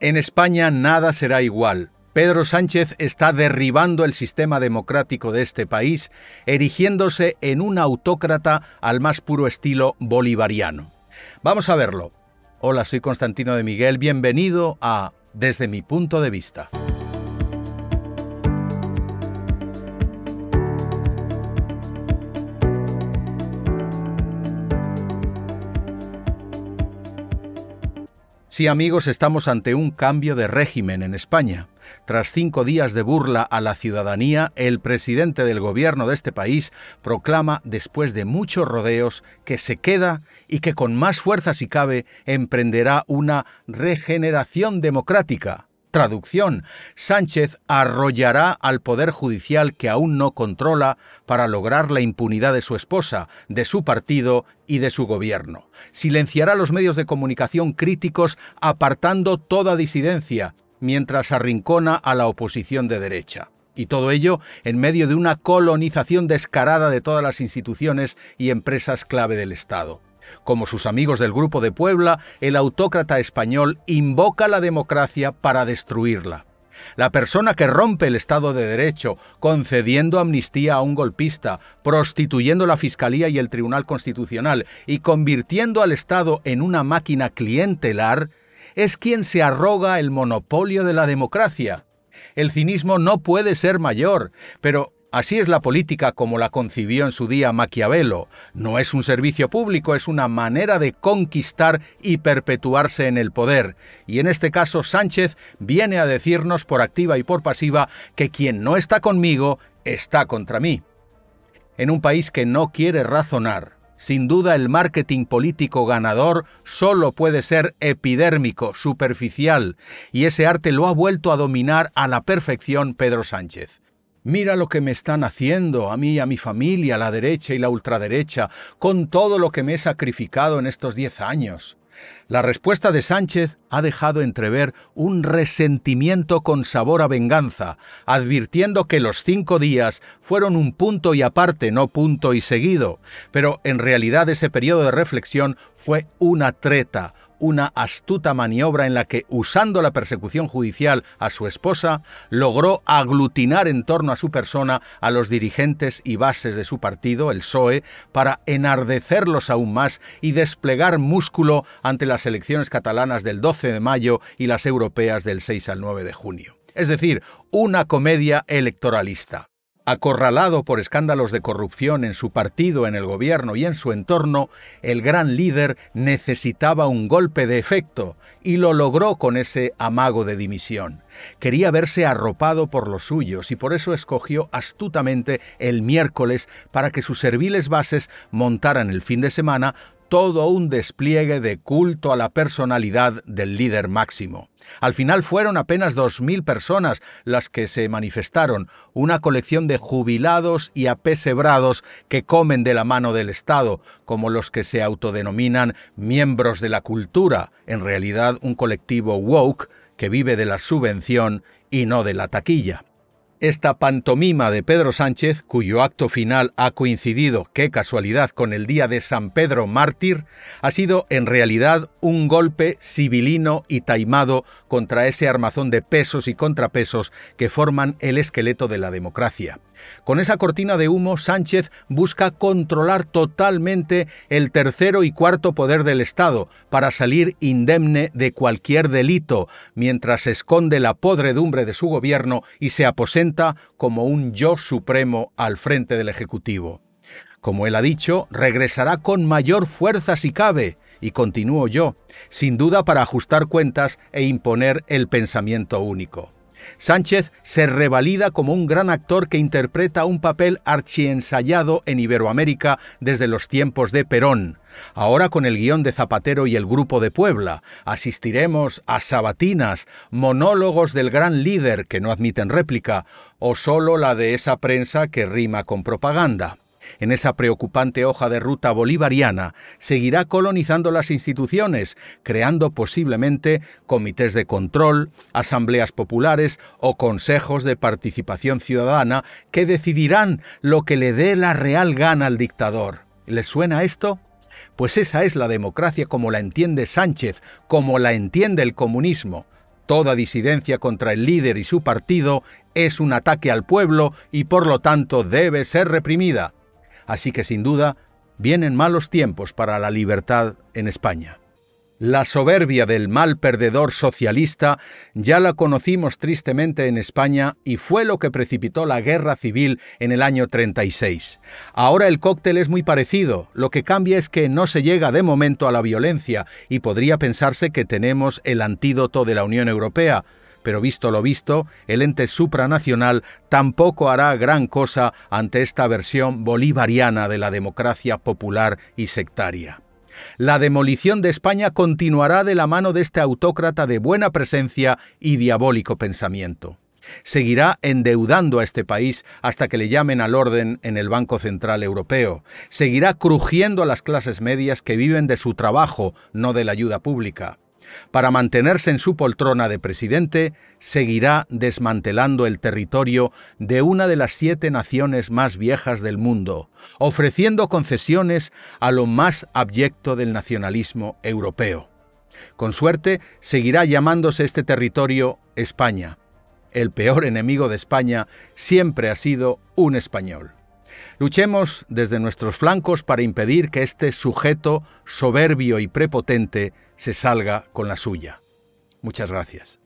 En España nada será igual. Pedro Sánchez está derribando el sistema democrático de este país, erigiéndose en un autócrata al más puro estilo bolivariano. Vamos a verlo. Hola, soy Constantino de Miguel, bienvenido a Desde mi punto de vista. Sí amigos, estamos ante un cambio de régimen en España. Tras cinco días de burla a la ciudadanía, el presidente del gobierno de este país proclama, después de muchos rodeos, que se queda y que con más fuerza si cabe emprenderá una regeneración democrática. Traducción. Sánchez arrollará al Poder Judicial que aún no controla para lograr la impunidad de su esposa, de su partido y de su gobierno. Silenciará los medios de comunicación críticos apartando toda disidencia, mientras arrincona a la oposición de derecha. Y todo ello en medio de una colonización descarada de todas las instituciones y empresas clave del Estado. Como sus amigos del Grupo de Puebla, el autócrata español invoca la democracia para destruirla. La persona que rompe el Estado de Derecho, concediendo amnistía a un golpista, prostituyendo la Fiscalía y el Tribunal Constitucional y convirtiendo al Estado en una máquina clientelar, es quien se arroga el monopolio de la democracia. El cinismo no puede ser mayor, pero Así es la política como la concibió en su día Maquiavelo. No es un servicio público, es una manera de conquistar y perpetuarse en el poder. Y en este caso Sánchez viene a decirnos por activa y por pasiva que quien no está conmigo está contra mí. En un país que no quiere razonar, sin duda el marketing político ganador solo puede ser epidérmico, superficial, y ese arte lo ha vuelto a dominar a la perfección Pedro Sánchez. Mira lo que me están haciendo, a mí y a mi familia, la derecha y la ultraderecha, con todo lo que me he sacrificado en estos diez años. La respuesta de Sánchez ha dejado entrever un resentimiento con sabor a venganza, advirtiendo que los cinco días fueron un punto y aparte, no punto y seguido, pero en realidad ese periodo de reflexión fue una treta, una astuta maniobra en la que, usando la persecución judicial a su esposa, logró aglutinar en torno a su persona a los dirigentes y bases de su partido, el PSOE, para enardecerlos aún más y desplegar músculo ante las elecciones catalanas del 12 de mayo y las europeas del 6 al 9 de junio. Es decir, una comedia electoralista. Acorralado por escándalos de corrupción en su partido, en el gobierno y en su entorno, el gran líder necesitaba un golpe de efecto y lo logró con ese amago de dimisión. Quería verse arropado por los suyos y por eso escogió astutamente el miércoles para que sus serviles bases montaran el fin de semana todo un despliegue de culto a la personalidad del líder máximo. Al final fueron apenas 2.000 personas las que se manifestaron, una colección de jubilados y apesebrados que comen de la mano del Estado, como los que se autodenominan miembros de la cultura, en realidad un colectivo woke que vive de la subvención y no de la taquilla esta pantomima de Pedro Sánchez, cuyo acto final ha coincidido, qué casualidad, con el día de San Pedro mártir, ha sido en realidad un golpe civilino y taimado contra ese armazón de pesos y contrapesos que forman el esqueleto de la democracia. Con esa cortina de humo, Sánchez busca controlar totalmente el tercero y cuarto poder del Estado para salir indemne de cualquier delito, mientras esconde la podredumbre de su gobierno y se aposenta como un yo supremo al frente del Ejecutivo. Como él ha dicho, regresará con mayor fuerza si cabe, y continúo yo, sin duda para ajustar cuentas e imponer el pensamiento único. Sánchez se revalida como un gran actor que interpreta un papel archiensayado en Iberoamérica desde los tiempos de Perón. Ahora con el guión de Zapatero y el Grupo de Puebla, asistiremos a sabatinas, monólogos del gran líder que no admiten réplica, o solo la de esa prensa que rima con propaganda. En esa preocupante hoja de ruta bolivariana seguirá colonizando las instituciones, creando posiblemente comités de control, asambleas populares o consejos de participación ciudadana que decidirán lo que le dé la real gana al dictador. ¿Les suena esto? Pues esa es la democracia como la entiende Sánchez, como la entiende el comunismo. Toda disidencia contra el líder y su partido es un ataque al pueblo y por lo tanto debe ser reprimida. Así que sin duda, vienen malos tiempos para la libertad en España. La soberbia del mal perdedor socialista ya la conocimos tristemente en España y fue lo que precipitó la guerra civil en el año 36. Ahora el cóctel es muy parecido, lo que cambia es que no se llega de momento a la violencia y podría pensarse que tenemos el antídoto de la Unión Europea, pero visto lo visto, el ente supranacional tampoco hará gran cosa ante esta versión bolivariana de la democracia popular y sectaria. La demolición de España continuará de la mano de este autócrata de buena presencia y diabólico pensamiento. Seguirá endeudando a este país hasta que le llamen al orden en el Banco Central Europeo. Seguirá crujiendo a las clases medias que viven de su trabajo, no de la ayuda pública. Para mantenerse en su poltrona de presidente, seguirá desmantelando el territorio de una de las siete naciones más viejas del mundo, ofreciendo concesiones a lo más abyecto del nacionalismo europeo. Con suerte, seguirá llamándose este territorio España. El peor enemigo de España siempre ha sido un español. Luchemos desde nuestros flancos para impedir que este sujeto soberbio y prepotente se salga con la suya. Muchas gracias.